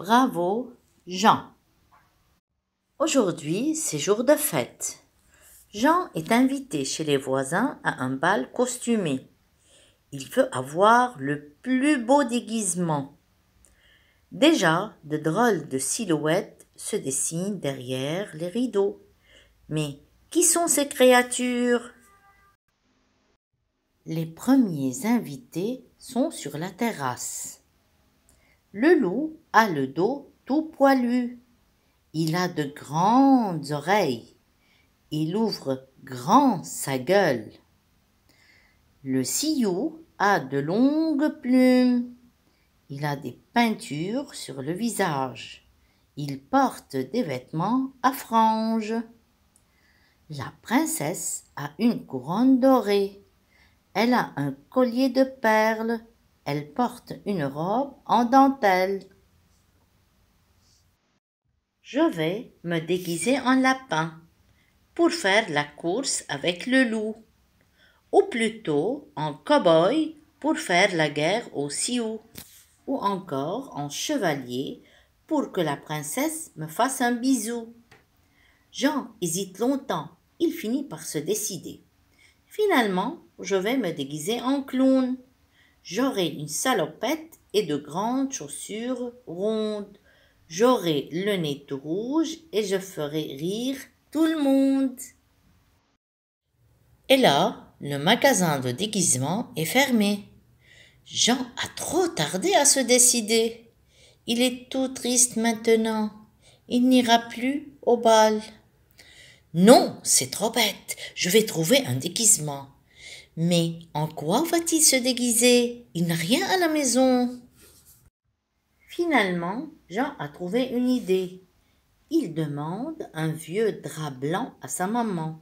Bravo, Jean. Aujourd'hui, c'est jour de fête. Jean est invité chez les voisins à un bal costumé. Il veut avoir le plus beau déguisement. Déjà, de drôles de silhouettes se dessinent derrière les rideaux. Mais qui sont ces créatures Les premiers invités sont sur la terrasse. Le loup a le dos tout poilu. Il a de grandes oreilles. Il ouvre grand sa gueule. Le sillou a de longues plumes. Il a des peintures sur le visage. Il porte des vêtements à franges. La princesse a une couronne dorée. Elle a un collier de perles elle porte une robe en dentelle. Je vais me déguiser en lapin pour faire la course avec le loup, ou plutôt en cow-boy pour faire la guerre au sioux, ou encore en chevalier pour que la princesse me fasse un bisou. Jean hésite longtemps, il finit par se décider. Finalement, je vais me déguiser en clown. J'aurai une salopette et de grandes chaussures rondes. J'aurai le nez tout rouge et je ferai rire tout le monde. Et là, le magasin de déguisement est fermé. Jean a trop tardé à se décider. Il est tout triste maintenant. Il n'ira plus au bal. Non, c'est trop bête. Je vais trouver un déguisement. Mais en quoi va-t-il se déguiser Il n'a rien à la maison. Finalement, Jean a trouvé une idée. Il demande un vieux drap blanc à sa maman.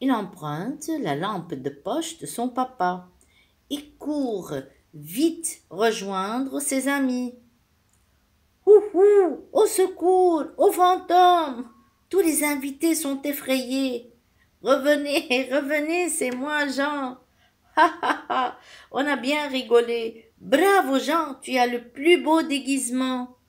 Il emprunte la lampe de poche de son papa et court vite rejoindre ses amis. Houhou Au secours Au fantôme Tous les invités sont effrayés. Revenez, revenez, c'est moi, Jean. Ha ha ha. On a bien rigolé. Bravo, Jean, tu as le plus beau déguisement.